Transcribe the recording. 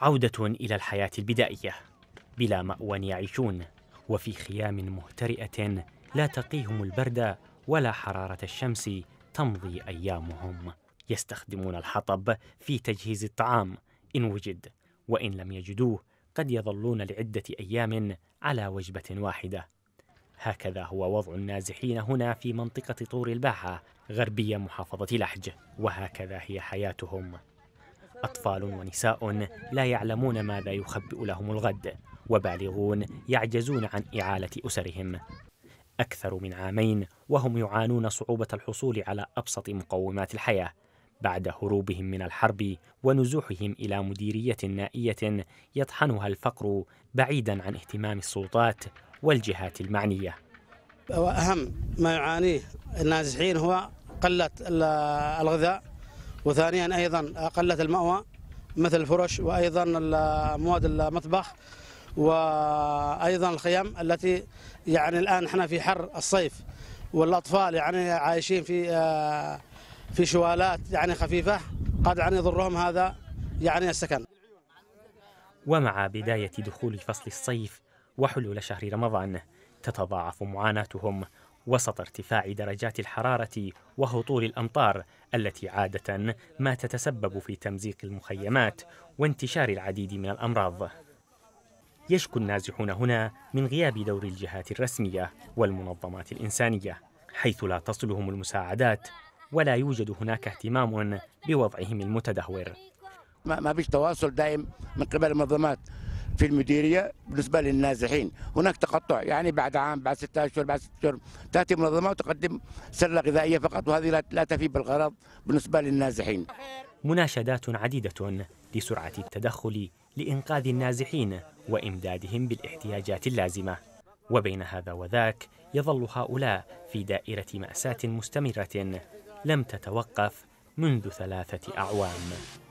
عودة إلى الحياة البدائية بلا مأوى يعيشون وفي خيام مهترئة لا تقيهم البرد ولا حرارة الشمس تمضي أيامهم يستخدمون الحطب في تجهيز الطعام إن وجد وإن لم يجدوه قد يظلون لعدة أيام على وجبة واحدة هكذا هو وضع النازحين هنا في منطقة طور الباحة غربية محافظة لحج وهكذا هي حياتهم أطفال ونساء لا يعلمون ماذا يخبئ لهم الغد وبالغون يعجزون عن إعالة أسرهم أكثر من عامين وهم يعانون صعوبة الحصول على أبسط مقومات الحياة بعد هروبهم من الحرب ونزوحهم إلى مديرية نائية يطحنها الفقر بعيدا عن اهتمام السلطات والجهات المعنية وأهم ما يعانيه النازحين هو قلة الغذاء وثانيا أيضا قلة المأوى مثل الفرش وأيضا مواد المطبخ وأيضا الخيام التي يعني الآن احنا في حر الصيف والأطفال يعني عايشين في آه، في شوالات يعني خفيفة قد يعني يضرهم هذا يعني السكن ومع بداية دخول فصل الصيف وحلول شهر رمضان تتضاعف معاناتهم وسط ارتفاع درجات الحرارة وهطول الأمطار التي عادة ما تتسبب في تمزيق المخيمات وانتشار العديد من الأمراض. يشكو النازحون هنا من غياب دور الجهات الرسمية والمنظمات الإنسانية، حيث لا تصلهم المساعدات ولا يوجد هناك اهتمام بوضعهم المتدهور. ما فيش تواصل دائم من قبل المنظمات في المديريه بالنسبه للنازحين هناك تقطع يعني بعد عام بعد ستة اشهر بعد ستة اشهر تاتي منظمه وتقدم سله غذائيه فقط وهذه لا تفي بالغرض بالنسبه للنازحين مناشدات عديده لسرعه التدخل لانقاذ النازحين وامدادهم بالاحتياجات اللازمه وبين هذا وذاك يظل هؤلاء في دائره ماساه مستمره لم تتوقف منذ ثلاثه اعوام